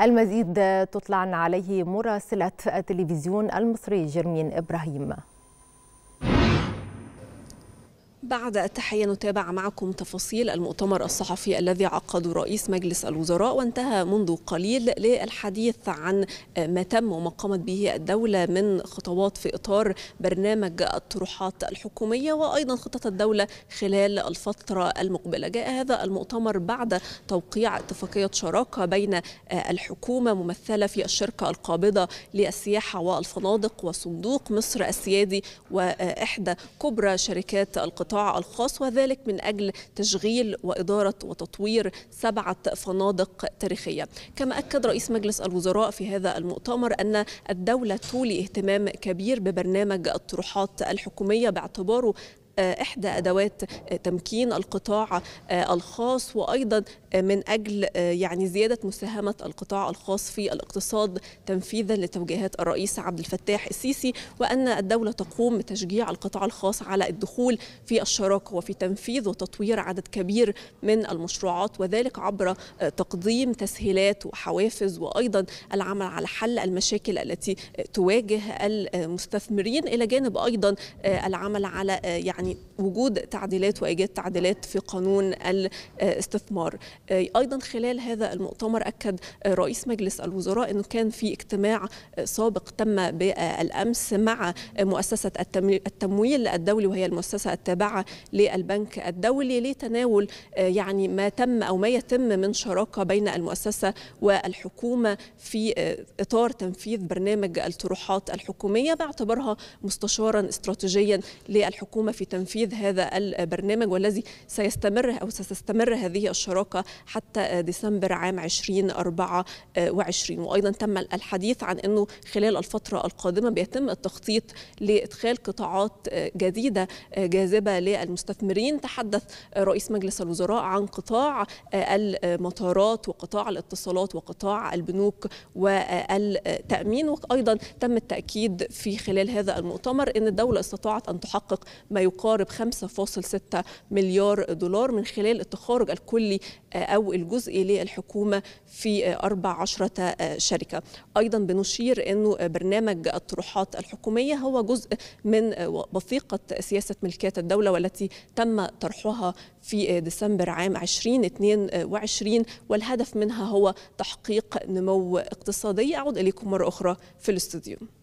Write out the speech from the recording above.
المزيد تطلعن عليه مراسلة التلفزيون المصري جرمين إبراهيم بعد التحية نتابع معكم تفاصيل المؤتمر الصحفي الذي عقده رئيس مجلس الوزراء وانتهى منذ قليل للحديث عن ما تم وما قامت به الدولة من خطوات في إطار برنامج الطروحات الحكومية وأيضا خطط الدولة خلال الفترة المقبلة جاء هذا المؤتمر بعد توقيع اتفاقية شراكة بين الحكومة ممثلة في الشركة القابضة للسياحة والفنادق وصندوق مصر السيادي وإحدى كبرى شركات القطاع القطاع الخاص وذلك من أجل تشغيل وإدارة وتطوير سبعة فنادق تاريخية كما أكد رئيس مجلس الوزراء في هذا المؤتمر أن الدولة تولي اهتمام كبير ببرنامج الطروحات الحكومية باعتباره آه، إحدى أدوات تمكين القطاع آه، الخاص وأيضا من أجل آه، يعني زيادة مساهمة القطاع الخاص في الاقتصاد تنفيذا لتوجيهات الرئيس عبد الفتاح السيسي وأن الدولة تقوم بتشجيع القطاع الخاص على الدخول في الشراكة وفي تنفيذ وتطوير عدد كبير من المشروعات وذلك عبر آه، تقديم تسهيلات وحوافز وأيضا العمل على حل المشاكل التي آه، تواجه المستثمرين إلى جانب أيضا العمل على يعني وجود تعديلات وايجاد تعديلات في قانون الاستثمار آه، ايضا خلال هذا المؤتمر اكد رئيس مجلس الوزراء انه كان في اجتماع سابق تم بالامس مع مؤسسه التمويل الدولي وهي المؤسسه التابعه للبنك الدولي لتناول آه، يعني ما تم او ما يتم من شراكه بين المؤسسه والحكومه في آه، اطار تنفيذ برنامج الطروحات الحكوميه باعتبارها مستشارا استراتيجيا للحكومه في تنفيذ تنفيذ هذا البرنامج والذي سيستمر أو ستستمر هذه الشراكة حتى ديسمبر عام 2024 وأيضا تم الحديث عن أنه خلال الفترة القادمة بيتم التخطيط لإدخال قطاعات جديدة جاذبة للمستثمرين تحدث رئيس مجلس الوزراء عن قطاع المطارات وقطاع الاتصالات وقطاع البنوك والتأمين وأيضا تم التأكيد في خلال هذا المؤتمر أن الدولة استطاعت أن تحقق ما يقارب 5.6 مليار دولار من خلال التخارج الكلي آه، أو الجزئي للحكومة في 14 آه، آه، شركة أيضا بنشير أنه برنامج الطروحات الحكومية هو جزء من وثيقة سياسة ملكية الدولة والتي تم طرحها في ديسمبر عام 2022 والهدف منها هو تحقيق نمو اقتصادي أعود إليكم مرة أخرى في الاستوديو